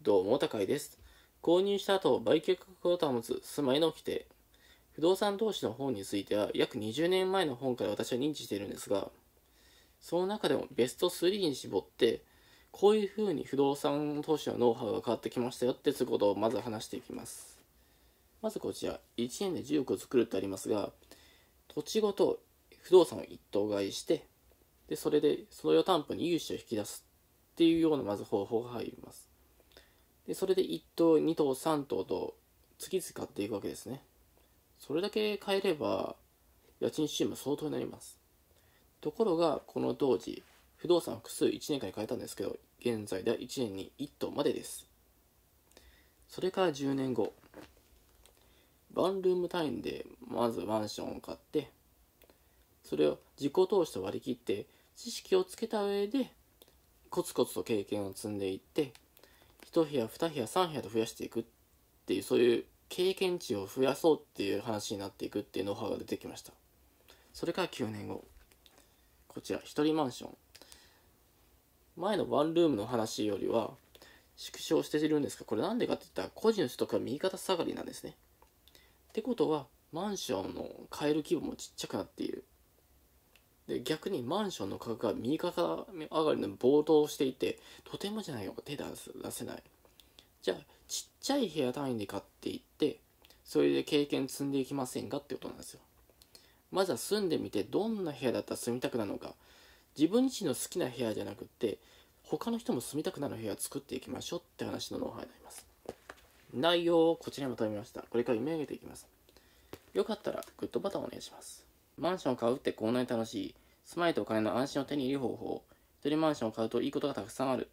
どうも高井です。購入した後、売却を保つ住まいの規定。不動産投資の本については、約20年前の本から私は認知しているんですが、その中でもベスト3に絞って、こういうふうに不動産投資のノウハウが変わってきましたよってつうことをまず話していきます。まずこちら、1円で10億を作るってありますが、土地ごと不動産を一等買いして、でそれでその予担保に融資を引き出すっていうようなまず方法が入ります。で、それで1等、2等、3等と次々買っていくわけですね。それだけ買えれば、家賃収入も相当になります。ところが、この当時、不動産複数1年間に買えたんですけど、現在では1年に1棟までです。それから10年後、ワンルーム単位でまずマンションを買って、それを自己投資と割り切って、知識をつけた上で、コツコツと経験を積んでいって、1部屋2部屋3部屋と増やしていくっていうそういう経験値を増やそうっていう話になっていくっていうノウハウが出てきましたそれから9年後こちら一人マンション前のワンルームの話よりは縮小しているんですがこれなんでかって言ったら個人の取得は右肩下がりなんですねってことはマンションの買える規模もちっちゃくなっているで逆にマンションの価格が右肩上がりの暴騰していてとてもじゃないよ手出せないじゃあちっちゃい部屋単位で買っていってそれで経験積んでいきませんかってことなんですよまずは住んでみてどんな部屋だったら住みたくなるのか自分自身の好きな部屋じゃなくって他の人も住みたくなる部屋を作っていきましょうって話のノウハウになります内容をこちらにまとめましたこれから読み上げていきますよかったらグッドボタンお願いしますマンションを買うってこんなに楽しい。住まいとお金の安心を手に入れる方法。一人マンションを買うといいことがたくさんある。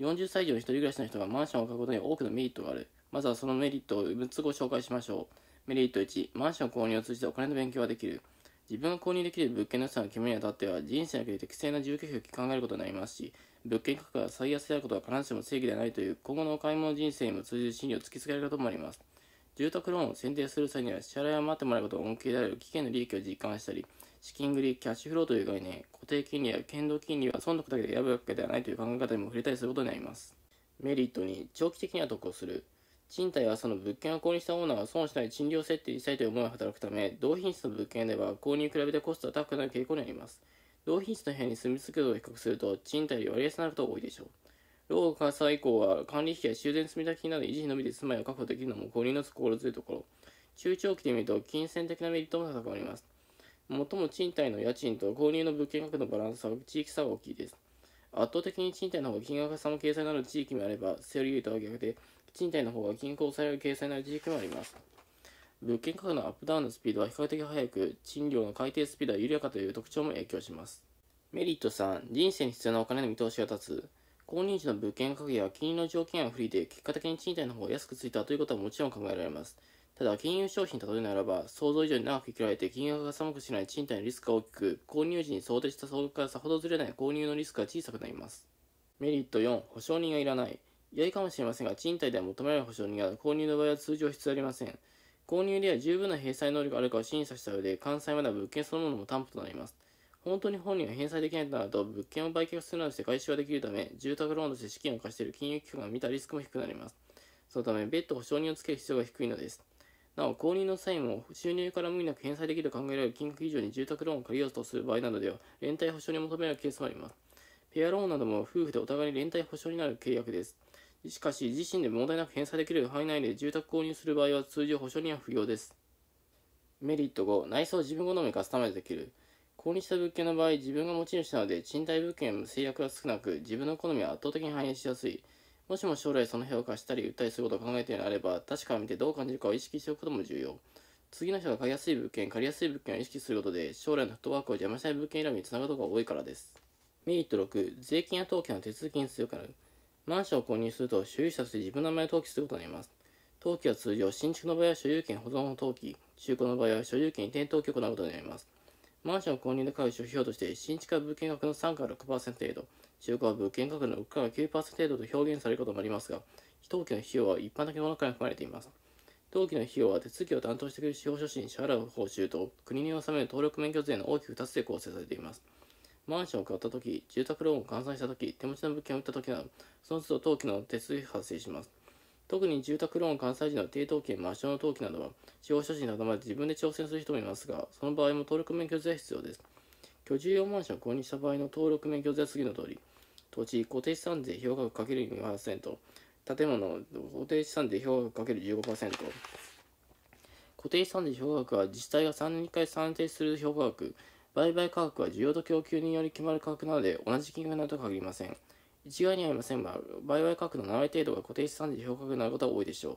40歳以上の一人暮らしの人がマンションを買うことに多くのメリットがある。まずはそのメリットを6つご紹介しましょう。メリット1、マンション購入を通じてお金の勉強ができる。自分が購入できる物件の予算を決めるにあたっては、人生における適正な住居費を考えることになりますし、物件価格が最安であることは必ずしも正義ではないという、今後のお買い物人生にも通じる心理を突きつけられることもあります。住宅ローンを選定する際には支払いを待ってもらうことが恩恵である危険の利益を実感したり、資金繰り、キャッシュフローという概念、固定金利や剣道金利は損得だけで選ぶわけではないという考え方にも触れたりすることになります。メリットに長期的には得をする。賃貸はその物件を購入したオーナーが損しない賃料設定にしたいという思いを働くため、同品質の物件では購入に比べてコストが高くなる傾向にあります。同品質の部屋に住み着くと比較すると、賃貸より割安になることが多いでしょう。老後開催以降は管理費や修繕積立金など維持費のみで住まいを確保できるのも購入の心強いところ。中長期で見ると金銭的なメリットも高まります。最も賃貸の家賃と購入の物件額のバランスは地域差が大きいです。圧倒的に賃貸の方が金額が差も掲載のある地域もあれば、セオリーとは逆で、賃貸の方が均衡抑える掲載のある地域もあります。物件価格のアップダウンのスピードは比較的速く、賃料の改定スピードは緩やかという特徴も影響します。メリット3、人生に必要なお金の見通しが立つ。購入時の物件価格や金融の条件が不利で、結果的に賃貸の方が安くついたということはもちろん考えられます。ただ、金融商品例えならば、想像以上に長く生きられて金額が寒くしない賃貸のリスクが大きく、購入時に想定した総額からさほどずれない購入のリスクが小さくなります。メリット4、保証人がいらない。良いかもしれませんが、賃貸では求められる保証人が購入の場合は通常必要ありません。購入では十分な返済能力があるかを審査した上で、関西までは物件そのものも担保となります。本当に本人が返済できないとなると、物件を売却するなどして回収ができるため、住宅ローンとして資金を貸している金融機関が見たリスクも低くなります。そのため、別途保証人をつける必要が低いのです。なお、購入の際も収入から無理なく返済できると考えられる金額以上に住宅ローンを借りようとする場合などでは、連帯保証に求められるケースもあります。ペアローンなども夫婦でお互いに連帯保証になる契約です。しかし、自身で問題なく返済できる範囲内で住宅購入する場合は通常保証人は不要です。メリット5、内装を自分好みカスタマイズできる。購入した物件の場合、自分が持ち主なので、賃貸物件の制約が少なく、自分の好みは圧倒的に反映しやすい。もしも将来その部屋を貸したり売ったりすることを考えているのであれば、確かを見てどう感じるかを意識しておくことも重要。次の人が買いやすい物件、借りやすい物件を意識することで、将来のフットワークを邪魔したい物件選びにつながることが多いからです。メリット6、税金や登記の手続きに強くなる。マンションを購入すると、所有者として自分の名前を登記することになります。登記は通常、新築の場合は所有権保存を登記、中古の場合は所有権移転登記を行うことになります。マンション購入で買う諸費用として、新築価物件額の3から6%程度、中古は物件価格の6から9%程度と表現されることもありますが、非登記の費用は一般的なものから含まれています。登記の費用は手続きを担当してくる司法書士に支払う報酬と、国に納める登録免許税の大きく2つで構成されています。マンションを買ったとき、住宅ローンを換算したとき、手持ちの物件を売ったときなど、その都度登記の手数が発生します。特に住宅ローン関西人の抵当権、抹消の登記などは、司法書士などまで自分で挑戦する人もいますが、その場合も登録免許税必要です。居住用マンションを購入した場合の登録免許税は次の通り、土地、固定資産税、評価額× 2%、建物、固定資産税、評価額 ×15%、固定資産税評価額は自治体が3年に1回算定する評価額、売買価格は需要と供給により決まる価格なので同じ金額などと限りません。一概にはありませんが、売買価格の7割程度が固定資産で評価額になることが多いでしょう。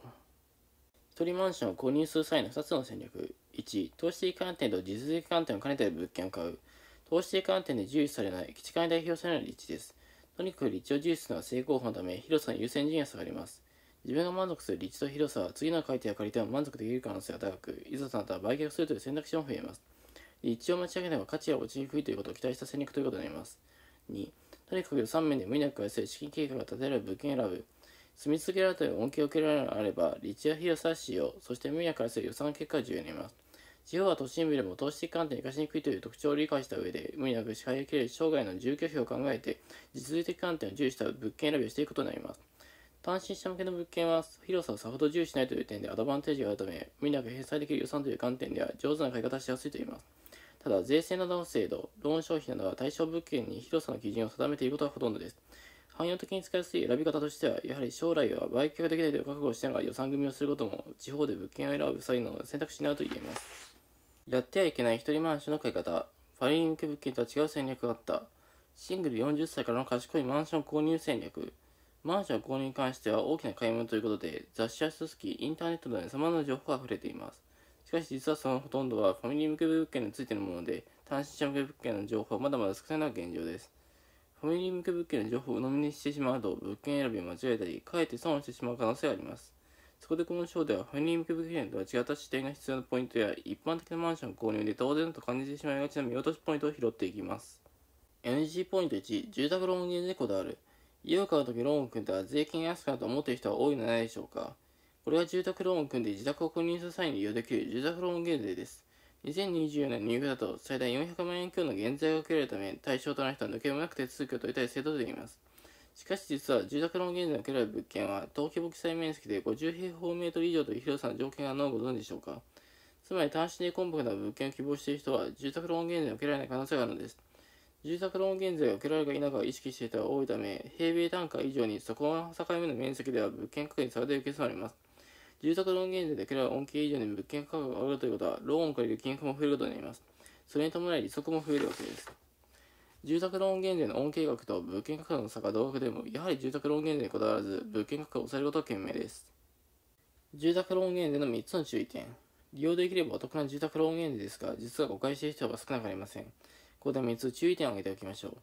一人マンションを購入する際の2つの戦略。1、投資的観点と実績観点を兼ねた物件を買う。投資的観点で重視されない、基地化に代表されない立地です。とにかく立地を重視するのは成功法のため、広さの優先順位が下がります。自分が満足する立地と広さは、次の買い手や借り手も満足できる可能性が高く、いざとなったら売却するという選択肢も増えます。立地を持ち上げれば価値が落ちにくいということを期待した戦略ということになります。2、とにかく3面で無理なく安い資金計画が立てる物件選ぶ。住み続けられたり恩恵を受けられるのであれば、立地や広さ使用、そして無理なく安い予算結果が重要になります。地方は都心部でも投資的観点に活かしにくいという特徴を理解した上で、無理なく支配を切れる生涯の住居費を考えて、実利的観点を重視した物件選びをしていくことになります。単身者向けの物件は広さをさほど重視しないという点でアドバンテージがあるため、無理なく返済できる予算という観点では上手な買い方しやすいと言います。ただ、税制などの制度、ローン消費などは対象物件に広さの基準を定めていることはほとんどです。汎用的に使いやすい選び方としては、やはり将来は売却できないという覚悟をしながら予算組みをすることも、地方で物件を選ぶ際の選択肢になると言えます。やってはいけない一人マンションの買い方、ファリンク物件とは違う戦略があった、シングル40歳からの賢いマンション購入戦略、マンション購入に関しては大きな買い物ということで、雑誌や書籍、インターネットなどに様々な情報が溢れています。しかし実はそのほとんどはファミリー向け物件についてのもので、単身者向け物件の情報はまだまだ少ないのが現状です。ファミリー向け物件の情報を鵜呑みにしてしまうと、物件選びを間違えたり、かえって損をしてしまう可能性があります。そこでこの章では、ファミリー向け物件とは違った視点が必要なポイントや、一般的なマンション購入で当然と感じてしまいがちな見落としポイントを拾っていきます。NG ポイント1、住宅ローン減税こだわる。家を買うときローンを組んだら税金安くなると思っている人は多いのではないでしょうか。これは住宅ローンを組んで自宅を購入する際に利用できる住宅ローン減税です。2024年入居だと最大400万円強の減税が受けられるため対象となる人は抜け目なく手続きを取りたい制度でいます。しかし実は住宅ローン減税を受けられる物件は登記簿記載面積で50平方メートル以上という広さの条件があのをご存知でしょうかつまり単身でコンパクトな物件を希望している人は住宅ローン減税を受けられない可能性があるのです。住宅ローン減税を受けられるか否かを意識している人が多いため、平米単価以上にそこは境目の面積では物件確認されて受けそうになります。住宅ローン減税で彼は恩恵以上に物件価格が上がるということは、ローンを借りる金額も増えることになります。それに伴い利息も増えるわけです。住宅ローン減税の恩恵額と物件価格の差が同額でも、やはり住宅ローン減税にこだわらず、物件価格を抑えることは賢明です。住宅ローン減税の3つの注意点。利用できればお得な住宅ローン減税ですが、実は誤解している人が少なくありません。ここで3つ注意点を挙げておきましょう。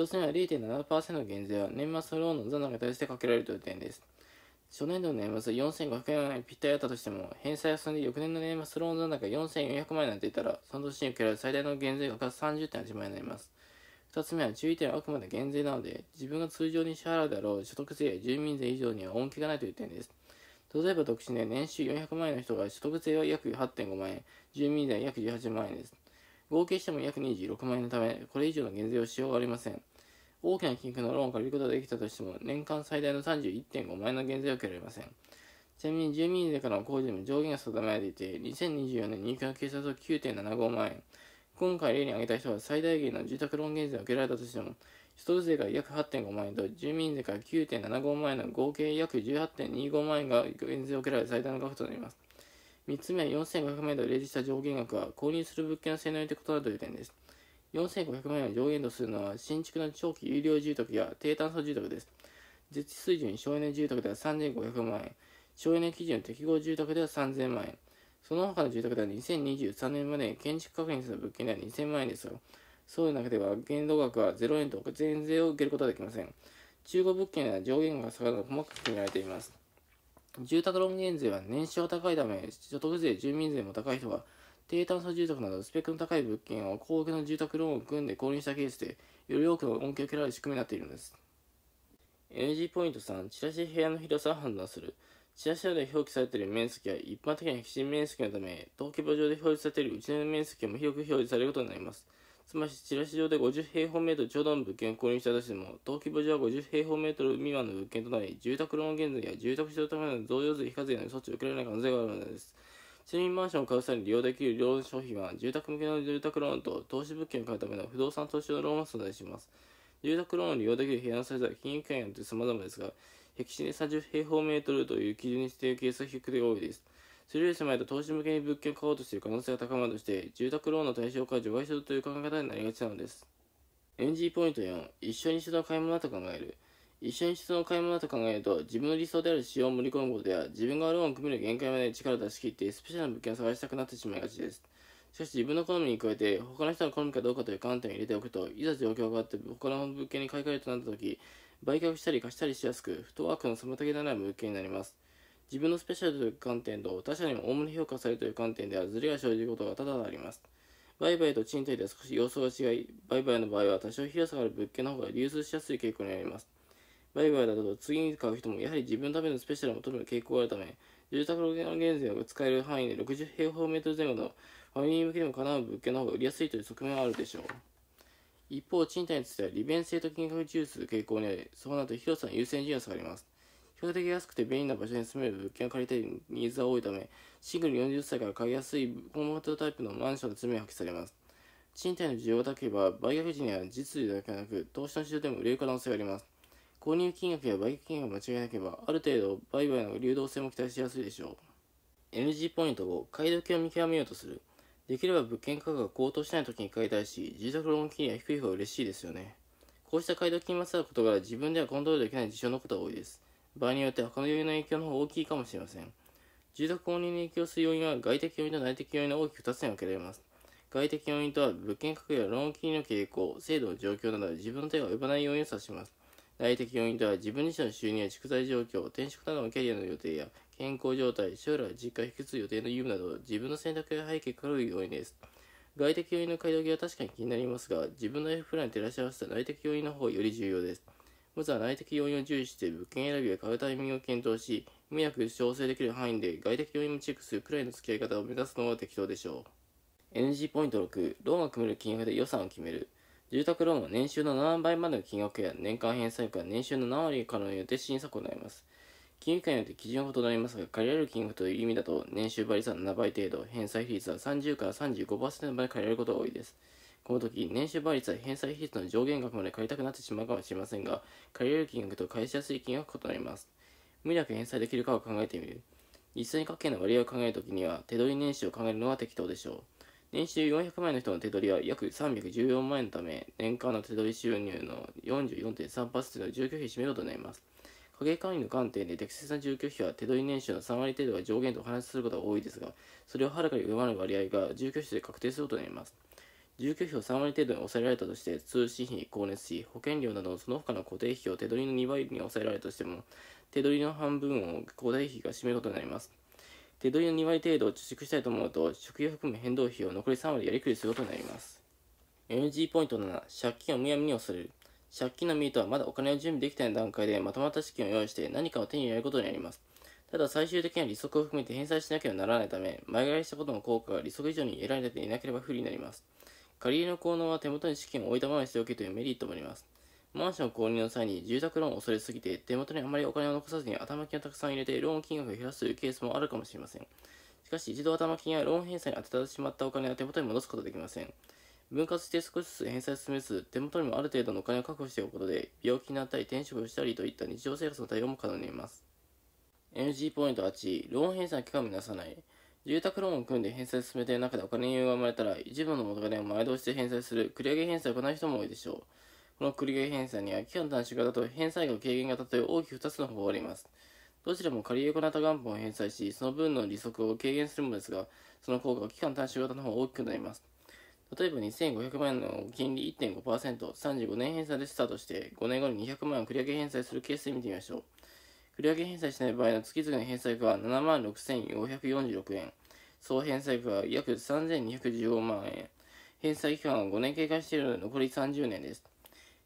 1つ目は0.7%減税は年末のローンの残高に対してかけられるという点です。初年度の年末4500万円ぴったりだったとしても、返済を進んで翌年の年末ローン残高4400万円になっていたら、その年に受けられる最大の減税額が30.8万円になります。二つ目は注意点はあくまで減税なので、自分が通常に支払うであろう所得税や住民税以上には恩恵がないという点です。例えば独身で年収400万円の人が所得税は約8.5万円、住民税は約18万円です。合計しても約26万円のため、これ以上の減税をしようがありません。大きな金額のローンを借りることができたとしても、年間最大の31.5万円の減税を受けられません。ちなみに住民税からの控除でも上限が定められていて、2024年入居の警察は9.75万円。今回例に挙げた人は最大限の住宅ローン減税を受けられたとしても、所得税が約8.5万円と住民税から9.75万円の合計約18.25万円が減税を受けられる最大の額となります。3つ目は4500万円と例示した上限額は購入する物件の性能によって異なるという点です。4500万円を上限とするのは新築の長期有料住宅や低炭素住宅です。実地水準省エネ住宅では3500万円、省エネ基準適合住宅では3000万円、その他の住宅では2023年まで建築確認する物件では2000万円ですが、そういう中では限度額は0円と全税を受けることはできません。中古物件では上限が下がるのが細かく決められています。住宅ローン減税は年収が高いため、所得税、住民税も高い人は低炭素住宅などスペックの高い物件を高額の住宅ローンを組んで購入したケースで、より多くの恩恵を受けられる仕組みになっているのです。NG ポイント3、チラシ部屋の広さを判断する。チラシなどで表記されている面積は一般的な基準面積のため、登記簿上で表示されているうちの面積も広く表示されることになります。つまり、チラシ上で50平方メートルちょうどの物件を購入したとしても、登記簿上は50平方メートル未満の物件となり、住宅ローン減税や住宅使ための増用税非課税の措置を受けられない可能性があるのです。市民マンションを買う際に利用できるロー商品は、住宅向けの住宅ローンと投資物件を買うための不動産投資のローンを存在します。住宅ローンを利用できる部屋のサイズは金融機関によって様々ですが、壁紙に30平方メートルという基準にしているケースが低くて多いです。それより狭いと投資向けに物件を買おうとしている可能性が高まるとして、住宅ローンの対象化は除外するという考え方になりがちなのです。NG ポイント4、一緒に一緒の買い物だと考える。一緒に質の買い物だと考えると、自分の理想である仕様を盛り込むことや、自分がローンを組める限界まで力を出し切って、スペシャルな物件を探したくなってしまいがちです。しかし自分の好みに加えて、他の人の好みかどうかという観点を入れておくと、いざ状況があって、他の物件に買い替えるとなった時、売却したり貸したりしやすく、フットワークの妨げのない物件になります。自分のスペシャルという観点と、他者にもおおむね評価されるという観点では、ズレが生じることが多々あります。売買と賃貸では少し様相が違い、売買の場合は多少広さがある物件の方が流通しやすい傾向にあります。売買だと次に買う人もやはり自分のためのスペシャルを求める傾向があるため、住宅ローン減税を使える範囲で60平方メートル前後のファミリー向けでもかなう物件の方が売りやすいという側面はあるでしょう。一方、賃貸については利便性と金額を重視する傾向にあり、そうなると広さの優先順位が下がります。比較的安くて便利な場所に住める物件を借りたいニーズが多いため、シングル40歳から買いやすいコンパクトタイプのマンションの詰めが発揮されます。賃貸の需要が高ければ、売却時には実利だけでなく、投資の市場でも売れる可能性があります。購入金額や売却金額を間違えなければ、ある程度売買の流動性も期待しやすいでしょう。NG ポイントを買い時を見極めようとする。できれば物件価格が高騰しない時に買いたいし、住宅ローン金利は低い方が嬉しいですよね。こうした買い時にまつわることが自分ではコントロールできない事象のことが多いです。場合によっては他の要因の影響の方が大きいかもしれません。住宅購入に影響する要因は外的要因と内的要因の大きく2つに分けられます。外的要因とは物件価格やローン金利の傾向、制度の状況など自分の手が及ばない要因を指します。内的要因とは自分自身の収入や蓄財状況、転職などのキャリアの予定や健康状態、将来実家を引き継ぐ予定の有無など自分の選択や背景からい要因です。外的要因の買い時は確かに気になりますが、自分のライフプランに照らし合わせた内的要因の方がより重要です。まずは内的要因を重視して物件選びや買うタイミングを検討し、無理調整できる範囲で外的要因もチェックするくらいの付き合い方を目指すのが適当でしょう。NG ポイント6、ローンが組める金額で予算を決める。住宅ローンは年収の7倍までの金額や年間返済額は年収の7割からによって審査を行います。金融機関によって基準は異なりますが、借りられる金額という意味だと、年収倍率は7倍程度、返済比率は30から35%まで借りられることが多いです。この時、年収倍率は返済比率の上限額まで借りたくなってしまうかもしれませんが、借りられる金額と返しやすい金額が異なります。無理なく返済できるかを考えてみる。実際に家計の割合を考えるときには、手取り年収を考えるのが適当でしょう。年収400万円の人の手取りは約314万円のため、年間の手取り収入の44.3%の住居費占めるとなります。家計管理の観点で適切な住居費は手取り年収の3割程度が上限とお話しすることが多いですが、それをはるかに上回る割合が住居費で確定することになります。住居費を3割程度に抑えられたとして、通信費、光熱費、保険料などその他の固定費を手取りの2倍に抑えられたとしても、手取りの半分を固定費が占めることになります。手取りの2割程度を貯蓄したいと思うと、食費を含む変動費を残り3割やりくりすることになります。NG ポイント7、借金をむやみに恐れる。借金のミートはまだお金を準備できてない段階でまとまった資金を用意して何かを手に入れることになります。ただ最終的には利息を含めて返済しなければならないため、前借りしたことの効果が利息以上に得られていなければ不利になります。借り入れの効能は手元に資金を置いたままにしておけというメリットもあります。マンション購入の際に住宅ローンを恐れすぎて、手元にあまりお金を残さずに頭金をたくさん入れて、ローン金額を減らすというケースもあるかもしれません。しかし、一度頭金やローン返済に当てたてしまったお金は手元に戻すことはできません。分割して少しずつ返済を進めず、手元にもある程度のお金を確保しておくことで、病気になったり転職をしたりといった日常生活の対応も可能になります。NG ポイント8、ローン返済の期間を見なさない。住宅ローンを組んで返済を進めている中でお金に余裕が生まれたら、一部の元金を前倒しで返済する、繰り上げ返済を行う人も多いでしょう。この繰り返し返済には、期間短縮型と返済額軽減型という大きく2つの方法があります。どちらも借り行った元本を返済し、その分の利息を軽減するものですが、その効果は期間短縮型の方が大きくなります。例えば2500万円の金利1.5%、35年返済でスタートして、5年後に200万円を繰り上げ返済するケースで見てみましょう。繰り上げ返済しない場合の月々の返済額は7万6446円。総返済額は約3215万円。返済期間は5年経過しているので残り30年です。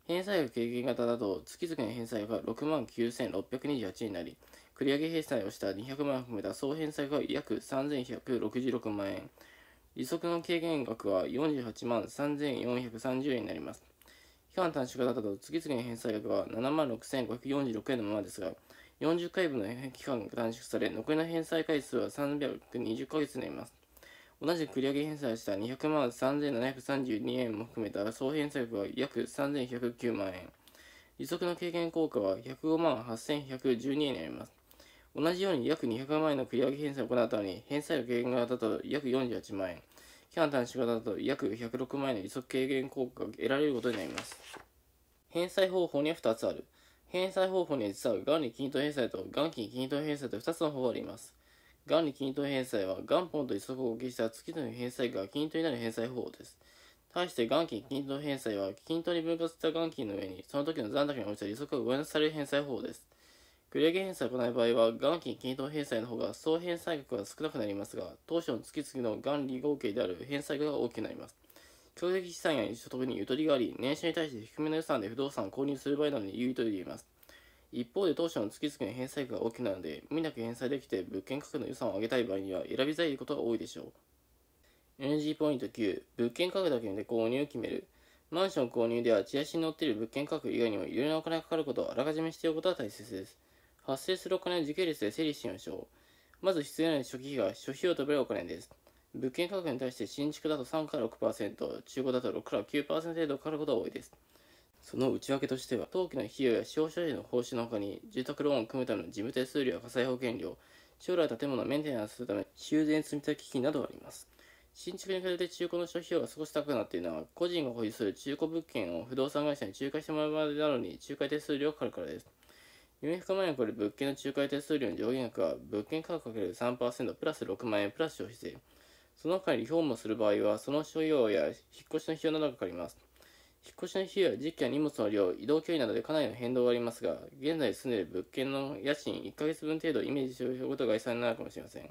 返済額軽減型だと月々の返済が6万9628になり、繰り上げ返済をした200万を含めた総返済は約3166万円。利息の軽減額は48万3430円になります。期間短縮型だと月々の返済額は7万6546円のままですが、40回分の期間が短縮され、残りの返済回数は320ヶ月になります。同じくり上げ返済した200万3732円も含めた総返済額は約3109万円。利息の軽減効果は105万8112円になります。同じように約200万円の繰り上げ返済を行ったのに、返済の軽減型だと約48万円、期間短縮型だと約106万円の利息軽減効果が得られることになります。返済方法には2つある。返済方法には実は、元利均等返済と元金均等返済と2つの方法があります。元利均等返済は元本と利息を合計した月との返済が均等になる返済方法です。対して元金均等返済は均等に分割した元金の上にその時の残高に応じた利息が上乗せされる返済方法です。繰上返済を行う場合は元金均等返済の方が総返済額が少なくなりますが当初の月々の元利合計である返済額が大きくなります。比較的資産や所得にゆとりがあり年収に対して低めの予算で不動産を購入する場合などに有利と言えます。一方で当社の月々の返済額が大きなので、無理なく返済できて物件価格の予算を上げたい場合には選びづらいことが多いでしょう。NG ポイント9、物件価格だけで購入を決める。マンション購入ではチラシに載っている物件価格以外にもいろいろなお金がかかることをあらかじめしておくことが大切です。発生するお金を時系列で整理しましょう。まず必要な初期費が諸費用と呼ばれるお金です。物件価格に対して新築だと3から6%、中古だと6から9%程度かかることが多いです。その内訳としては、当期の費用や使用者への報酬の他に、住宅ローンを組むための事務手数料や火災保険料、将来建物をメンテナンスするため修繕積立基金などがあります。新築に比べて中古の消費量が少し高くなっているのは、個人が保有する中古物件を不動産会社に仲介してもらうまでなのに、仲介手数料がかかるからです。400万円を超える物件の仲介手数料の上限額は、物件価格かける3プラス6万円プラス消費税。その他にリフォームをする場合は、その所要や引っ越しの費用などがかかります。引っ越しの費用、実や荷物の量、移動距離などでかなりの変動がありますが、現在住んでいる物件の家賃1ヶ月分程度イメージしておくことが遺産になるかもしれません。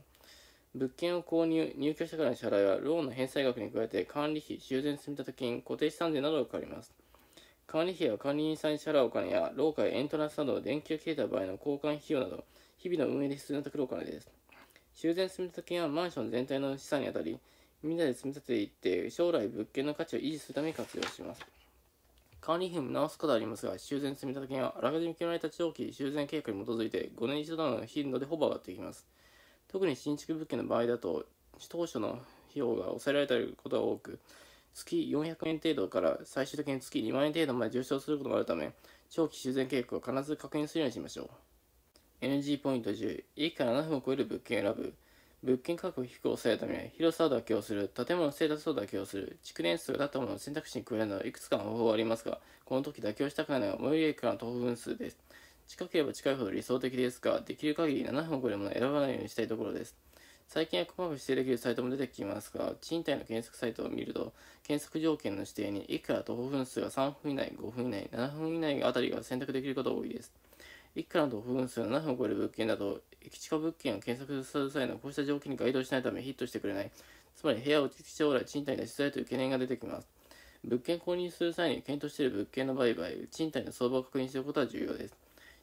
物件を購入、入居者からの支払いは、ローンの返済額に加えて管理費、修繕積立金、固定資産税などがかかります。管理費や管理人さんに支払うお金や、廊下やエントランスなど、電球を切れた場合の交換費用など、日々の運営で必要なところお金です。修繕積立金はマンション全体の資産にあたり、みんなで積み立てていって、将来物件の価値を維持するために活用します。管理費を見直すことはありますが、修繕積立金はあらかじめ決められた長期修繕計画に基づいて5年一度の頻度でほぼ上がっていきます。特に新築物件の場合だと、当初の費用が抑えられていることが多く、月400円程度から最終的に月2万円程度まで上昇することもあるため、長期修繕計画を必ず確認するようにしましょう。NG ポイント10、駅から7分を超える物件を選ぶ。物件価格を低く抑えるため広さを妥協する、建物の生活ータを妥協する、築年数だったものを選択肢に加えるなどいくつかの方法がありますが、この時妥協したくないのは最寄り駅からの徒歩分数です。近ければ近いほど理想的ですが、できる限り7分遅れも選ばないようにしたいところです。最近は細かく指定できるサイトも出てきますが、賃貸の検索サイトを見ると、検索条件の指定に、駅から徒歩分数が3分以内、5分以内、7分以内あたりが選択できることが多いです。一くらの部分数の7分を超える物件など、駅地下物件を検索する際のこうした条件に該当しないためヒットしてくれない。つまり部屋を将来賃貸に出しづらいという懸念が出てきます。物件購入する際に検討している物件の売買、賃貸の相場を確認することは重要です。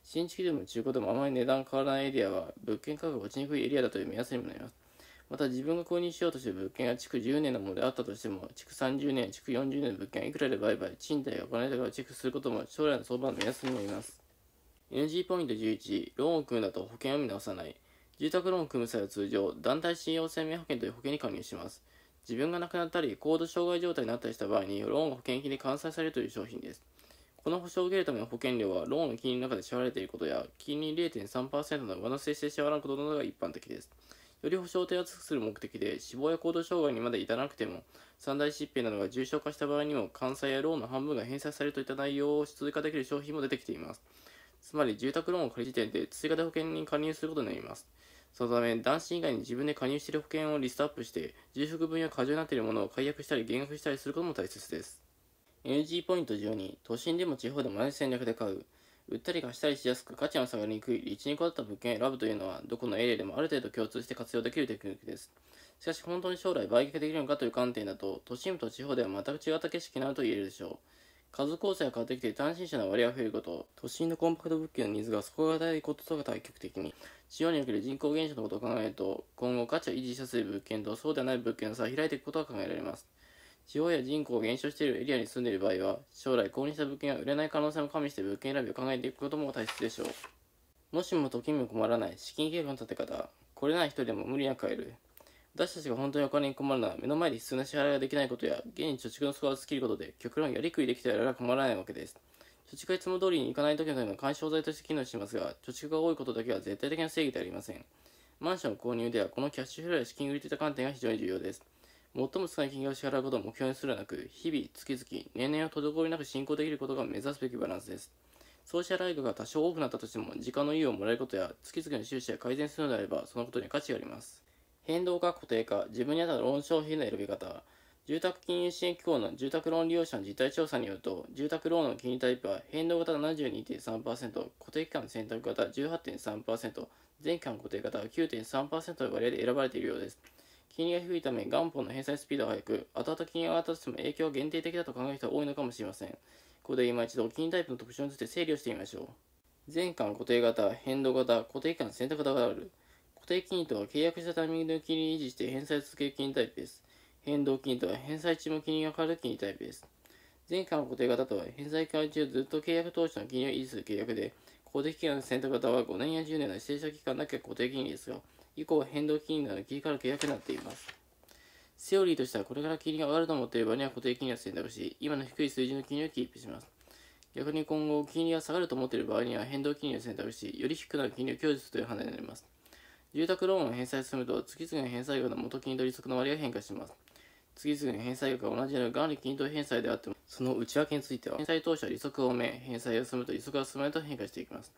新築でも中古でもあまり値段変わらないエリアは物件価格が落ちにくいエリアだという目安にもなります。また自分が購入しようとしている物件が築10年のものであったとしても、築30年、築40年の物件はいくらで売買、賃貸が行われたかをチェックすることも将来の相場の目安にもなります。NG ポイント11、ローンを組んだと保険を見直さない。住宅ローンを組む際は通常、団体信用生命保険という保険に加入します。自分が亡くなったり、高度障害状態になったりした場合に、ローンが保険金で換算されるという商品です。この保証を受けるための保険料は、ローンの金利の中で支払われていることや、金利0.3%の上乗せして支払うことなどが一般的です。より保証を手厚くする目的で、死亡や高度障害にまで至らなくても、三大疾病などが重症化した場合にも、関西やローンの半分が返済されるといった内容を追加できる商品も出てきています。つまり住宅ローンを借りる時点で追加で保険に加入することになります。そのため、男子以外に自分で加入している保険をリストアップして、住職分や過剰になっているものを解約したり減額したりすることも大切です。NG ポイント12、都心でも地方でも同じ戦略で買う。売ったり貸したりしやすく価値の下がりにくい立地にこだった物件を選ぶというのは、どこのエリアでもある程度共通して活用できるテクニックです。しかし本当に将来売却できるのかという観点だと、都心部と地方では全く違った景色になると言えるでしょう。数構成が変わってきて単身者の割合が増えること、都心のコンパクト物件のニーズが底堅いこととが対極的に、地方における人口減少のことを考えると、今後価値を維持しやすい物件とそうではない物件の差を開いていくことが考えられます。地方や人口が減少しているエリアに住んでいる場合は、将来購入した物件が売れない可能性も加味して物件選びを考えていくことも大切でしょう。もしも時にも困らない資金計画の立て方、これない人でも無理なく買える。私たちが本当にお金に困るのは、目の前で必要な支払いができないことや、現に貯蓄の底を尽きることで、極論やりくりできてやら困らないわけです。貯蓄がいつも通りにいかない時のための干渉剤として機能しますが、貯蓄が多いことだけは絶対的な正義ではありません。マンション購入では、このキャッシュフローや資金繰りといった観点が非常に重要です。最も少ない金額を支払うことを目標にするなく、日々、月々、年々は滞りなく進行できることが目指すべきバランスです。総支払い額が多少多くなったとしても、時間の猶予をもらえることや、月々の収支が改善するのであれば、そのことに価値があります。変動か固定か、自分に合ったローン商品の選び方、住宅金融支援機構の住宅ローン利用者の実態調査によると、住宅ローンの金利タイプは変動型72.3%、固定期間選択型18.3%、全期間固定型は9.3%の割合で選ばれているようです。金利が低いため元本の返済スピードが速く、後々金利が上がったとしても影響は限定的だと考える人が多いのかもしれません。ここで今一度金利タイプの特徴について整理をしてみましょう。全間固定型、変動型、固定期間選択型がある。定金とは契約したタイミングの金利維持して返済続ける金タイプです。変動金とは返済中も金利が変わる金利タイプです。前回の固定型とは返済間中ずっと契約当初の金利を維持する契約で、公的期間の選択型は5年や10年の指定者期間だけ固定金利ですが、以降は変動金利など切り替わる契約になっています。セオリーとしてはこれから金利が上がると思っている場合には固定金利を選択し、今の低い水準の金利をキープします。逆に今後、金利が下がると思っている場合には変動金利を選択し、より低くなる金利を享受するという判断になります。住宅ローンを返済すると、次々の返済額の元金と利息の割合が変化します。次々の返済額が同じなら元利均等返済であっても、その内訳については、返済当初は利息多め、返済が進むと利息が進まないと変化していきます。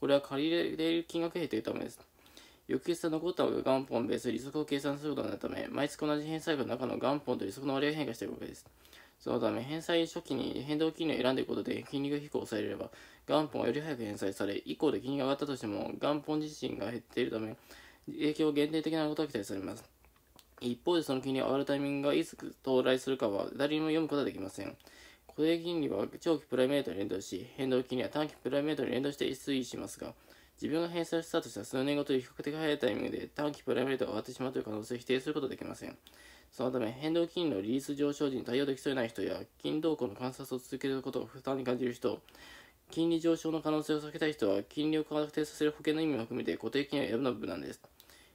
これは借り入れる金額が減っているためです。翌日で残った元本ベース利息を計算することになるため、毎月同じ返済額の中の元本と利息の割合が変化していくわけです。そのため、返済初期に変動金利を選んでいくことで金利が低く抑えれれば、元本がより早く返済され、以降で金利が上がったとしても、元本自身が減っているため、影響限定的なことが期待されます。一方でその金利が上がるタイミングがいつ到来するかは誰にも読むことはできません。固定金利は長期プライメートに連動し、変動金利は短期プライメートに連動して推移しますが、自分が返済をスタートした数年後という比較的早いタイミングで短期プライメートが上がってしまうという可能性を否定することはできません。そのため、変動金利のリース上昇時に対応できそうでない人や、金動向の観察を続けることを負担に感じる人、金利上昇の可能性を避けたい人は、金利を確定させる保険の意味も含めて固定金利を選ぶ部なんです。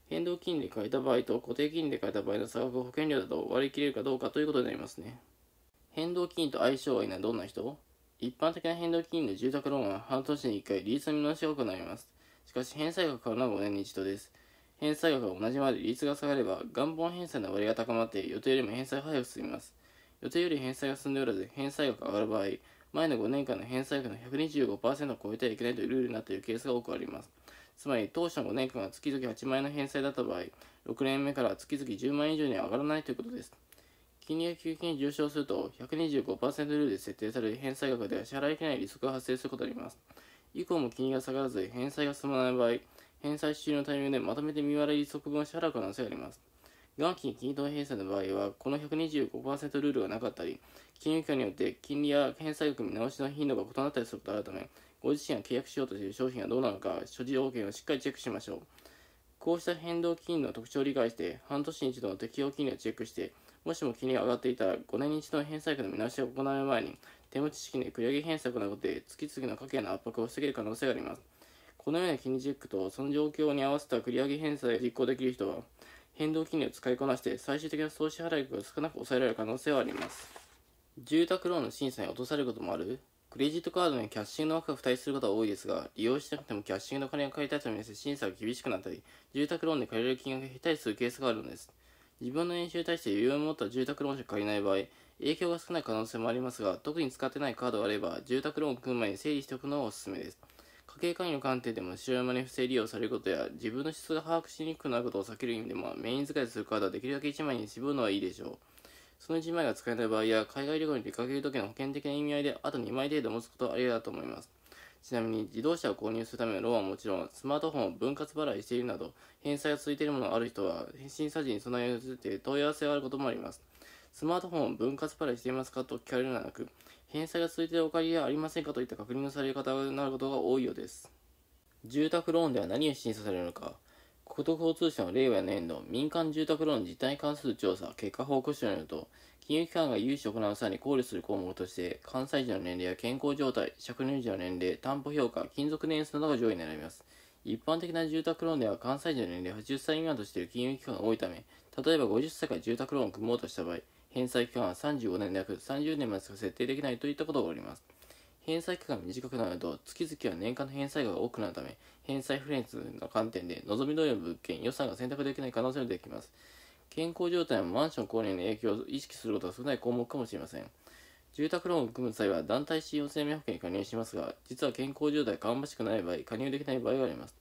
変動金利で変えた場合と固定金利で変えた場合の差額を保険料だと割り切れるかどうかということになりますね。変動金利と相性がいないどんな人一般的な変動金利の住宅ローンは半年に1回リースの見直しが行われます。しかし、返済額は5年に一度です。返済額が同じまで利率が下がれば、元本返済の割合が高まって、予定よりも返済が早く進みます。予定より返済が進んでおらず、返済額が上がる場合、前の5年間の返済額の125%を超えてはいけないというルールになっているケースが多くあります。つまり、当初の5年間が月々8万円の返済だった場合、6年目から月々10万円以上には上がらないということです。金利が急激に上昇すると、125%ルールで設定される返済額では支払いきない利息が発生することになります。以降も金利が下がらず、返済が進まない場合、返済終了のタイミングでまとめて未払い即分を支払う可能性があります。元金均等返済の場合は、この125%ルールがなかったり、金融機関によって金利や返済額見直しの頻度が異なったりすることがあるため、ご自身が契約しようとしている商品がどうなのか、所持要件をしっかりチェックしましょう。こうした変動金利の特徴を理解して、半年に一度の適用金利をチェックして、もしも金利が上がっていたら、5年に一度の返済額の見直しを行う前に、手持ち資金で繰り上げ返済を行うことで、月々の家計の圧迫を防げる可能性があります。このような金利チェックとその状況に合わせた繰り上げ返済を実行できる人は変動金利を使いこなして最終的な総支払額が少なく抑えられる可能性はあります住宅ローンの審査に落とされることもあるクレジットカードにキャッシングの枠が付帯することは多いですが利用しなくてもキャッシングの金を借りたいと見せ審査が厳しくなったり住宅ローンで借りれる金額が減ったりするケースがあるのです自分の年収に対して余裕を持った住宅ローンしか借りない場合影響が少ない可能性もありますが特に使ってないカードがあれば住宅ローンを組む前に整理しておくのがおすすめです家計管理の観点でも父親マネ不正利用されることや、自分の質が把握しにくくなることを避ける意味でも、メイン使いするカードはできるだけ1枚に絞るのはいいでしょう。その1枚が使えない場合や、海外旅行に出かける時の保険的な意味合いで、あと2枚程度持つことはありだと思います。ちなみに、自動車を購入するためのローンはもちろん、スマートフォンを分割払いしているなど、返済が続いているものがある人は、審査時に備えを移って問い合わせがあることもあります。スマートフォンを分割払いしていますかと聞かれるのはなく、返済が続いてお借りはありませんかといった確認のされ方になることが多いようです。住宅ローンでは何を審査されるのか、国土交通省の令和4年度民間住宅ローン実態に関する調査結果報告書によると、金融機関が融資を行う際に考慮する項目として、関西人の年齢や健康状態、借入時の年齢、担保評価、勤続年数などが上位に並びます。一般的な住宅ローンでは関西人の年齢80歳未満としている金融機関が多いため、例えば50歳から住宅ローンを組もうとした場合、返済期間は35年で約30年までしか設定できないといったことがおります。返済期間が短くなると、月々は年間の返済額が多くなるため、返済フレンズの観点で望み通りの物件、予算が選択できない可能性が出てきます。健康状態もマンション購入の影響を意識することが少ない項目かもしれません。住宅ローンを組む際は団体信用生命保険に加入しますが、実は健康状態が芳しくない場合、加入できない場合があります。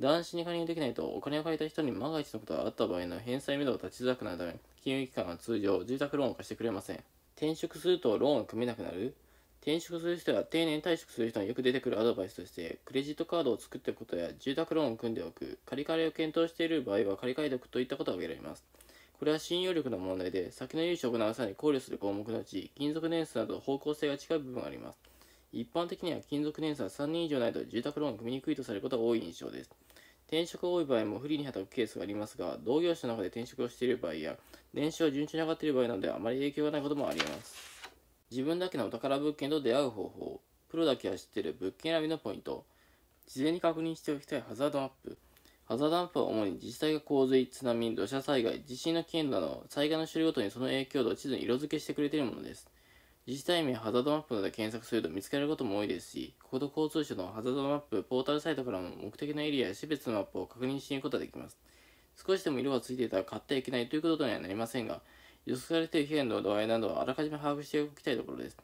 男子に加入できないと、お金を借りた人に万が一のことがあった場合の返済目処が立ちづらくなるため、金融機関は通常住宅ローンを貸してくれません。転職するとローンを組めなくなる転職する人や定年退職する人によく出てくるアドバイスとして、クレジットカードを作っておくことや住宅ローンを組んでおく、借り換えを検討している場合は借り換えておくといったことが挙げられます。これは信用力の問題で、先の融資を行う際に考慮する項目のうち、勤続年数など方向性が違う部分があります。一般的には金属年数は3年以上ないと住宅ローンを組みにくいとされることが多い印象です。転職が多い場合も不利に働くケースがありますが、同業種の中で転職をしている場合や、年収が順調に上がっている場合などで、あまり影響がないこともあります。自分だけのお宝物件と出会う方法、プロだけは知っている物件選びのポイント、事前に確認しておきたいハザードマップ、ハザードマップは主に自治体が洪水、津波、土砂災害、地震の危険度など、災害の種類ごとにその影響度を地図に色付けしてくれているものです。自治体名ハザードマップなどで検索すると見つかることも多いですし、国土交通省のハザードマップポータルサイトからも目的のエリアや種別のマップを確認しに行くことができます。少しでも色がついていたら買ってはいけないということにはなりませんが、予測されている被害の度合いなどはあらかじめ把握しておきたいところです。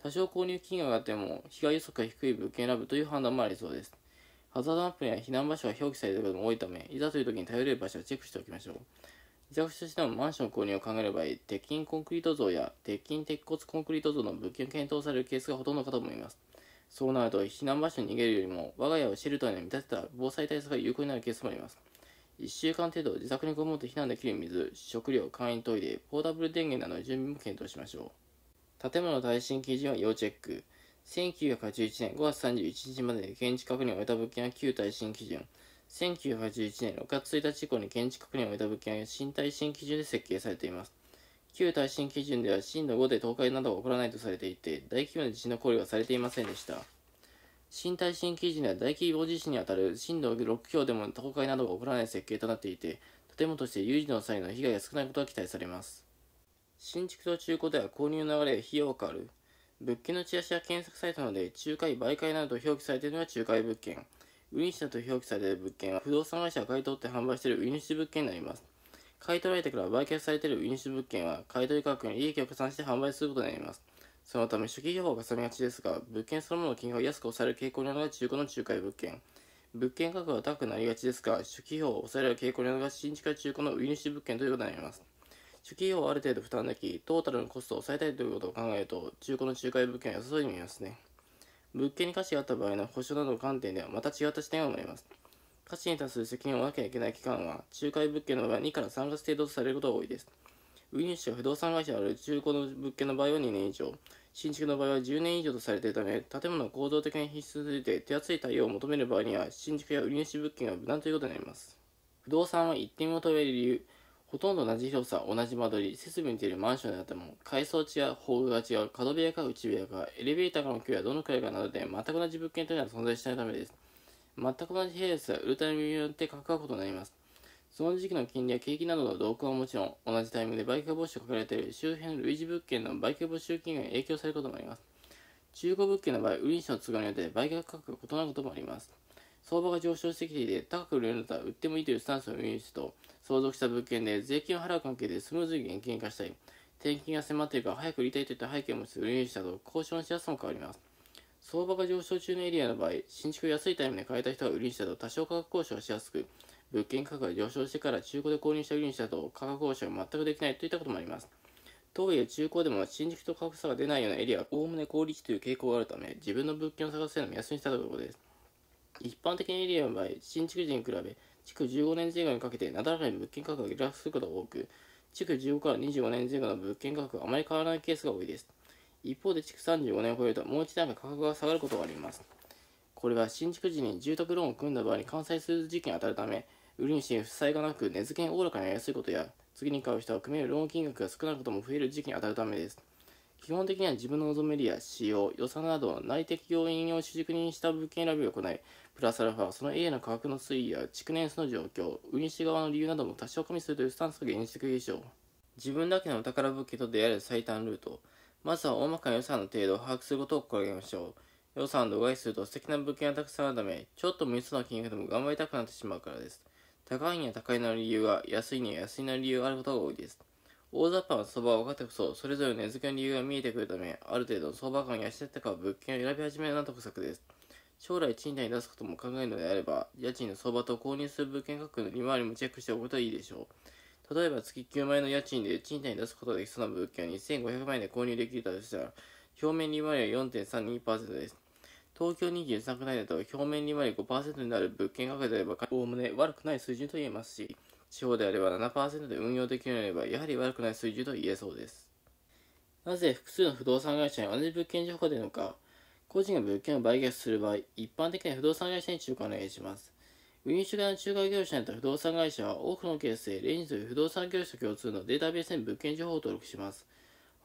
多少購入金額があっても、被害予測が低い物件を選ぶという判断もありそうです。ハザードマップには避難場所が表記されていることも多いため、いざという時に頼れる場所をチェックしておきましょう。自宅としてもマンション購入を考える場合、鉄筋コンクリート像や鉄筋鉄骨コンクリート像の物件を検討されるケースがほとんどかと思います。そうなると、避難場所に逃げるよりも、我が家をシェルターに見立てた防災対策が有効になるケースもあります。1週間程度自宅にこもって避難できる水、食料、簡易トイレ、ポータブル電源などの準備も検討しましょう。建物耐震基準は要チェック。1981年5月31日までに現地確認を終えた物件は旧耐震基準。1981年6月1日以降に建築確認を終えた物件は新耐震基準で設計されています。旧耐震基準では震度5で倒壊などが起こらないとされていて、大規模な地震の考慮はされていませんでした。新耐震基準では大規模地震にあたる震度6強でも倒壊などが起こらない設計となっていて、建物として有事の際の被害が少ないことが期待されます。新築と中古では購入の流れや費用が変わる。物件のチラシや検索サイトなどで仲介、媒介などと表記されているのが仲介物件。売り主だと表記される物件は、不動産会社が買い取って販売している売主物件になります。買い取られてから売却されている売主物件は、買い取り価格に利益を加算して販売することになります。そのため、初期業法がさめがちですが、物件そのものの金額を安く抑える傾向にあるのが中古の仲介物件。物件価格は高くなりがちですが、初期費用を抑える傾向にあるのが新築や中古の売主物件ということになります。初期費用をある程度負担でき、トータルのコストを抑えたいということを考えると、中古の仲介物件は良さそうに見えますね。物件に価値があった場合の保証などの観点ではまた違った視点を生まれます。価値に達する責任を負わなきゃいけない期間は、仲介物件の場合は2から3月程度とされることが多いです。売り主が不動産会社である中古の物件の場合は2年以上、新築の場合は10年以上とされているため、建物の構造的に必須にいて手厚い対応を求める場合には、新築や売り主物件は無難ということになります。不動産は一点を取れる理由、ほとんど同じ広さ、同じ間取り、設備に出るマンションであっても、改装値やホールが違う、角部屋か内部屋か、エレベーターの距離はどのくらいかなどで、全く同じ物件というのは存在しないためです。全く同じ部屋ですが、売るタイミングによって価格が異なります。その時期の金利や景気などの動向はもちろん、同じタイミングで売却防止をかけられている周辺類似物件の売却募集金が影響されることもあります。中古物件の場合、売り主の都合によって売却価格が異なることもあります。相場が上昇してきていて、高く売れるのだ売ってもいいというスタンスを運用すると、相続した物件で税金を払う関係でスムーズに現金化したい、転勤が迫っているから早く売りたいといった背景を持つ運営者と交渉のしやすさも変わります。相場が上昇中のエリアの場合、新築を安いタイムで買えた人が売りにしたと多少価格交渉しやすく、物件価格が上昇してから中古で購入した売りしたと価格交渉が全くできないといったこともあります。とはいえ中古でも新築と価格差が出ないようなエリアはおおむね高立地という傾向があるため、自分の物件を探すの目安にしたところです。一般的なエリアの場合、新築時に比べ、築15年前後にかけてなだらかに物件価格が下落することが多く、築15から25年前後の物件価格があまり変わらないケースが多いです。一方で築35年を超えるともう一段階価格が下がることがあります。これは新築時に住宅ローンを組んだ場合に完済する時期に当たるため、売り主に負債がなく値付けがおおらかに安いことや、次に買う人は組めるローン金額が少ないことも増える時期に当たるためです。基本的には自分の望めるや仕様、予算などの内的要因を主軸にした物件選びを行い、プラスアルファ、はその a の価格の推移や築年数の状況、運賃側の理由なども多少加味するというスタンスが現実的でしょう。自分だけのお宝物件と出会える最短ルート。まずは大まかな予算の程度を把握することを心がけましょう。予算を度外視すると素敵な物件がたくさんあるため、ちょっと無実な金額でも頑張りたくなってしまうからです。高いには高いの理由が、安いには安いな理由があることが多いです。大雑把な相場は分かってこそ、それぞれの根付けの理由が見えてくるため、ある程度の相場感に養ったか物件を選び始めるなと不策です。将来賃貸に出すことも考えるのであれば、家賃の相場と購入する物件価格の利回りもチェックしておくといいでしょう。例えば月9万円の家賃で賃貸に出すことができそうな物件を2500万円で購入できるとしたら、表面利回りは4.32%です。東京23区内だと表面利回り5%になる物件価格であれば、おおむね悪くない水準と言えますし、地方であれば7%で運用できるのでれば、やはり悪くない水準と言えそうです。なぜ複数の不動産会社に同じ物件情報でのか、個人が物件を売却する場合、一般的には不動産会社に仲介をお願いします。運輸主側の仲介業者にと不動産会社は多くのケースでレインズという不動産業者共通のデータベースに物件情報を登録します。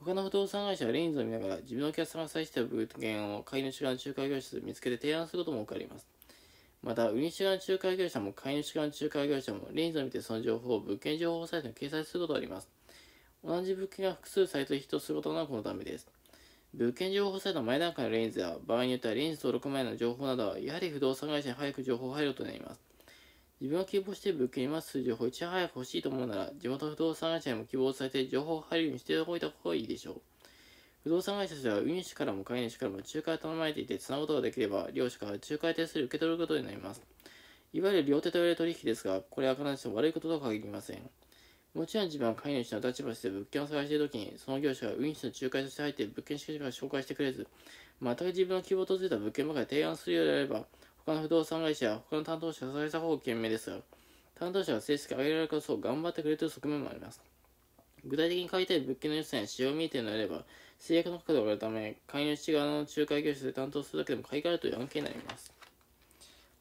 他の不動産会社はレインズを見ながら自分のお客様が採取した物件を買い主側の仲介業者と見つけて提案することも多くあります。また、売り主側の仲介業者も買い主側の仲介業者もレンズを見てその情報を物件情報サイトに掲載することがあります。同じ物件が複数サイトでヒットすることがこのためです。物件情報サイトの前段階のレンズや場合によってはレンズ登録前の情報などはやはり不動産会社に早く情報配慮となります。自分が希望している物件にます情報をいち早く欲しいと思うなら地元不動産会社にも希望されて情報配慮にしておいた方がいいでしょう。不動産会社では運輸からも買い主からも仲介を頼まれていて、繋ぐことができれば、両者から仲介手数料を受け取ることになります。いわゆる両手と言われる取引ですが、これは必ずしも悪いこととは限りません。もちろん自分は買い主の立場として物件を探しているときに、その業者が運輸の仲介として入って物件しかを紹介してくれず、全く自分の希望とついた物件ばかり提案するようであれば、他の不動産会社や他の担当者を探した方が賢明ですが、担当者が成績を上げられるからそう頑張ってくれるという側面もあります。具体的に買いたい物件の予算や使用を見えているのであれば、制約の負荷で分かるため、勧い主側の仲介業者で担当するだけでも買い替えるという案件になります。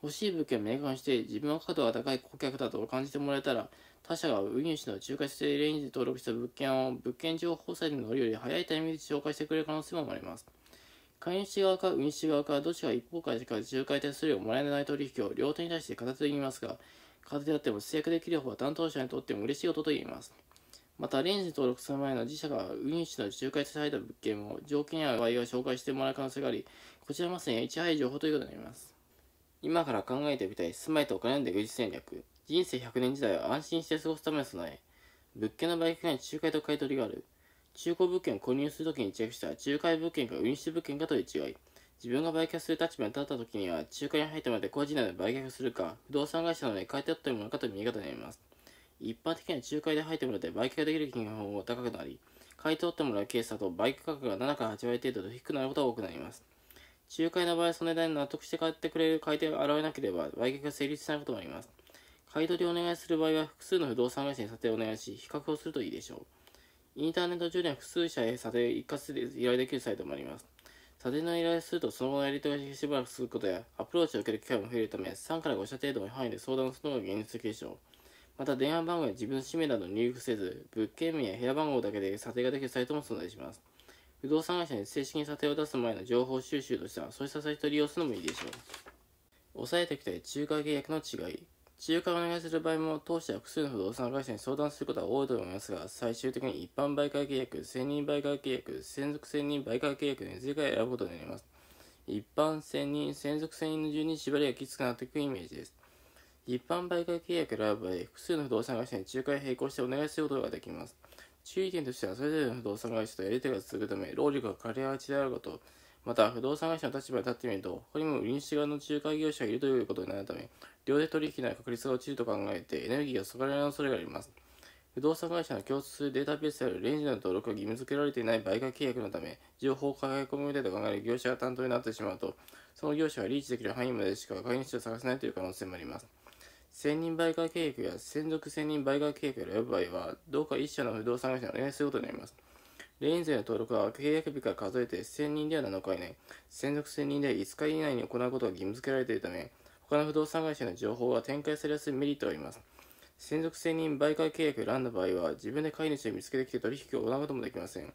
欲しい物件を明確にして、自分は角度が高い顧客だと感じてもらえたら、他社が運輸主の仲介制レンジで登録した物件を物件情報サイトに載るより早いタイミングで紹介してくれる可能性もあります。買い主側か運主側かどちらが一方からしか仲介手数料をもらえない取引を両手に対して片手で言いますが、片手であっても制約できる方は担当者にとっても嬉しいことと言います。また、レンジ登録する前の自社が運輸地の仲介とされた物件も条件や場合を紹介してもらう可能性があり、こちらもすに一早い情報ということになります。今から考えてみたい住まいとお金の出口戦略、人生100年時代を安心して過ごすための備え、物件の売却に仲介と買い取りがある、中古物件を購入するときにチェックした仲介物件か運輸物件かという違い、自分が売却する立場に立ったときには、仲介に入ってまで工事内で売却するか、不動産会社などに買い取ってもらうかという見方になります。一般的には仲介で入ってもらって売却できる金額も高くなり、買い取ってもらうケースだと売却価格が7から8割程度と低くなることが多くなります。仲介の場合、その値段に納得して買ってくれる買い手が現れなければ売却が成立しないこともあります。買い取りをお願いする場合は複数の不動産会社に査定をお願いし、比較をするといいでしょう。インターネット上には複数社へ査定を一括で依頼できるサイトもあります。査定の依頼をすると、その後のやり取りをしばらくすることや、アプローチを受ける機会も増えるため、3から5社程度の範囲で相談をするのが現実的でしょう。また電話番号や自分の氏名などを入力せず、物件名や部屋番号だけで査定ができるサイトも存在します。不動産会社に正式に査定を出す前の情報収集としては、そうしたサイトを利用するのもいいでしょう。押さえておきたい仲介契約の違い。仲介をお願いする場合も、当社は複数の不動産会社に相談することは多いと思いますが、最終的に一般売買契約、専任売買契約、専属専任売買契約のいずれか選ぶことになります。一般専任、専属専任の順に縛りがきつくなっていくイメージです。一般売買契約を選ぶ場合、複数の不動産会社に仲介並行してお願いすることができます。注意点としては、それぞれの不動産会社とやり手が続くため、労力が借り合ちであること、また、不動産会社の立場に立ってみると、他にも売主側の仲介業者がいるということになるため、両手取引の確率が落ちると考えて、エネルギーが削がれる恐れがあります。不動産会社の共通するデータベースであるレンジの登録が義務付けられていない売買契約のため、情報を抱え込みたいと考える業者が担当になってしまうと、その業者がリーチできる範囲までしか会員者を探せないという可能性もあります。専任売買契約や専属専任売買契約を選ぶ場合は、どうか一社の不動産会社にお願いすることになります。レイン税の登録は契約日から数えて専任では7日以内、専属専任で5日以内に行うことが義務付けられているため、他の不動産会社の情報は展開されやすいメリットがあります。専属専任売買契約を選んだ場合は、自分で飼い主を見つけてきて取引を行うこともできません。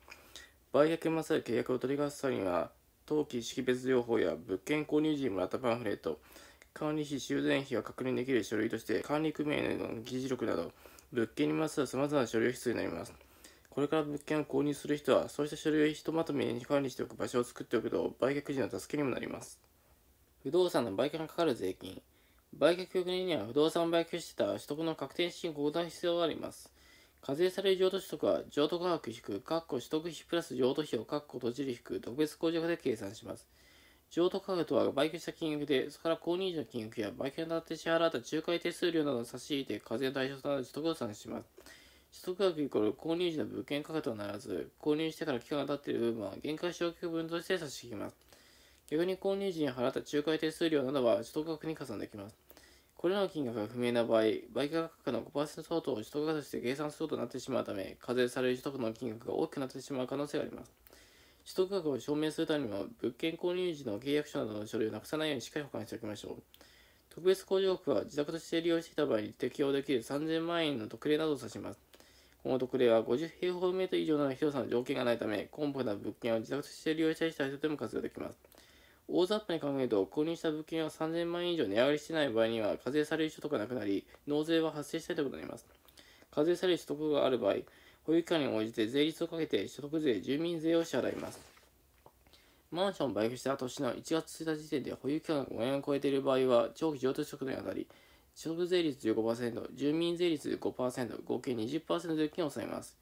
売却にまつわる契約を取り交わす際には、登記識別情報や物件購入時にもらったパンフレット、管理費、修繕費が確認できる書類として、管理組合の議事録など、物件にまつわる様々な書類が必要になります。これから物件を購入する人は、そうした書類をひとまとめに管理しておく場所を作っておくと、売却時の助けにもなります。不動産の売却にかかる税金。売却翌年には不動産を売却してた取得の確定資金を行う必要があります。課税される譲渡取得は、譲渡価格引く、っこ取得費プラス譲渡費をっこ閉じる引く、特別控除法で計算します。譲渡価格とは、売却した金額で、それから購入時の金額や、売却に当たって支払った仲介手数料などを差し入れて、課税の対象となる取得を算出します。取得額イコール購入時の物件価格とはならず、購入してから期間が経っている部分は、限界消却分として差し引きます。逆に購入時に払った仲介手数料などは、取得額に加算できます。これらの金額が不明な場合、売却価格の5%相当を取得額として計算することになってしまうため、課税される取得の金額が大きくなってしまう可能性があります。取得額を証明するためにも、物件購入時の契約書などの書類をなくさないようにしっかり保管しておきましょう。特別控除額は自宅として利用していた場合に適用できる3000万円の特例などを指します。この特例は50平方メートル以上の広さの条件がないため、コンパクトな物件を自宅として利用したい人でも活用できます。大雑把に考えると、購入した物件は3000万円以上値上がりしてない場合には、課税される所得がなくなり、納税は発生したいということになります。課税される所得がある場合、保有期間に応じて税率をかけて所得税、住民税を支払います。マンションを売却した年の1月1日時点で保有期間が5年を超えている場合は、長期譲渡所得にあたり、所得税率15%、住民税率5%、合計20%税金を抑えます。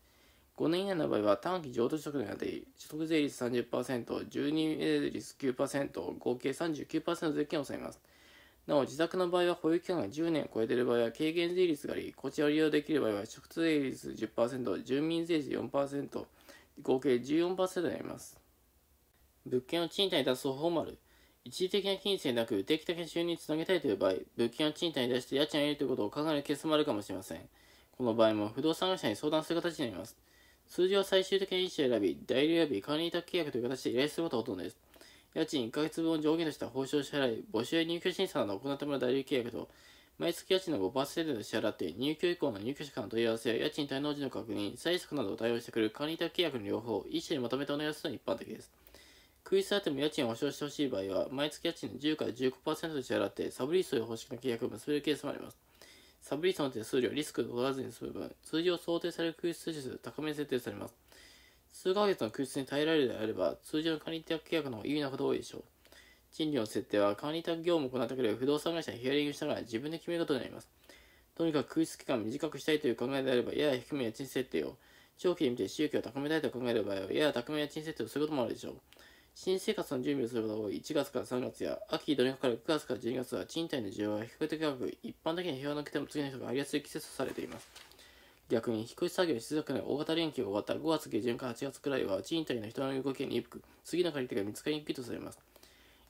5年以内の場合は短期譲渡所得にあたり、所得税率30%、住民税率9%、合計39%税金を抑えます。なお、自宅の場合は保有期間が10年を超えている場合は軽減税率があり、こちらを利用できる場合は、直通税率10%、住民税率4%、合計14%になります。物件を賃貸に出す方法もある。一時的な金銭なく、定期的な収入につなげたいという場合、物件を賃貸に出して家賃を得るということを考えるケースもあるかもしれません。この場合も不動産会社に相談する形になります。通常最終的な意思を選び、代理及び、管理委託契約という形で依頼することはほとんどです。家賃1ヶ月分を上限とした報酬支払い、募集や入居審査などを行うための代理契約と、毎月家賃の5%で支払って、入居以降の入居者からの問い合わせや家賃滞納時の確認、催促などを対応してくる管理委託契約の両方を一緒にまとめてお願いするのが一般的です。クイズあても家賃を保証してほしい場合は、毎月家賃の10から15%で支払って、サブリースという方式の契約を結べるケースもあります。サブリースの手数料、リスクを取らずに済む分、通常想定される空室ズ数、高めに設定されます。数ヶ月の空室に耐えられるであれば、通常の管理宅契約の方が有利なことが多いでしょう。賃料の設定は管理宅業務を行ったけれる不動産会社にヒアリングしたがら自分で決めることになります。とにかく空室期間を短くしたいという考えであれば、やや低め家賃設定を、長期で見て収益を高めたいと考える場合は、やや高め家賃設定をすることもあるでしょう。新生活の準備をすることが多い1月から3月や、秋度にかから9月から12月は賃貸の需要が比較的高く、一般的に部屋の来ても次の人がありやすい季節とされています。逆に引っ越し作業し続くない大型連休が終わった5月下旬か8月くらいは賃貸の人の動きに行く次の借り手が見つかりにくいとされます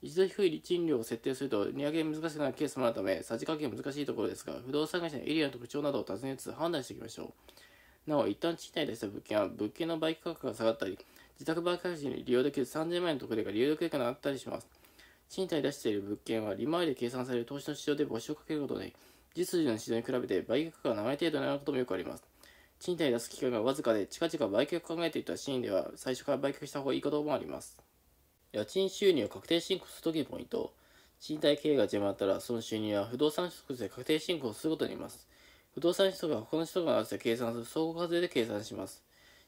一度低い賃料を設定すると値上げが難しくなるケースもあるためさじ加減難しいところですが不動産会社のエリアの特徴などを尋ねつつ判断していきましょうなお一旦賃貸でした物件は物件の売却価格が下がったり自宅売却時に利用できる30万円の特例が利用できるかなったりします賃貸出している物件は利回りで計算される投資の市場で募集をかけることで実需の市場に比べて売却価が長い程度になることもよくあります。賃貸出す機会がわずかで近々売却を考えていたシーンでは最初から売却した方がいいこともあります。家賃収入を確定申告するときのポイント。賃貸経営が邪魔だったら、その収入は不動産取得税確定申告をすることになります。不動産取得は他の取得が合わせて計算する総合課税で計算します。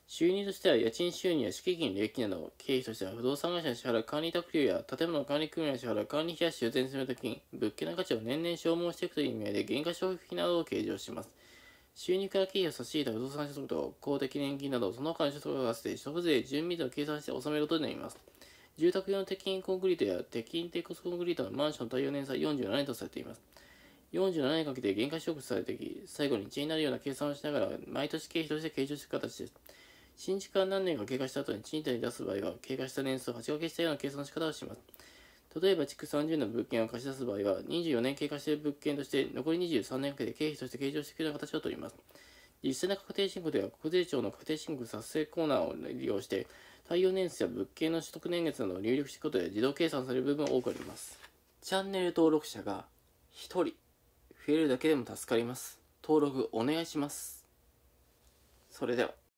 収入としては家賃収入や敷金、礼金など、経費としては不動産会社に支払う管理特料や建物管理組合に支払う管理費や修繕するとき物件の価値を年々消耗していくという意味合いで、減価消費費などを計上します。収入から経費を差し引いた不動産所得と公的年金など、その他の所得を合わせて、所得税、住民税を計算して納めることになります。住宅用の鉄筋コンクリートや鉄筋鉄骨コンクリートのマンション耐用年差47年とされています。47年かけて減価償却されてき、最後に1になるような計算をしながら、毎年経費として計上する形です。新築は何年か経過した後に賃貸に出す場合は、経過した年数を8掛けしたような計算の仕方をします。例えば、築30年の物件を貸し出す場合は、24年経過している物件として、残り23年かけて経費として計上していくような形をとります。実際の確定申告では、国税庁の確定申告作成コーナーを利用して、対応年数や物件の取得年月などを入力していくことで自動計算される部分が多くあります。チャンネル登録者が1人増えるだけでも助かります。登録お願いします。それでは。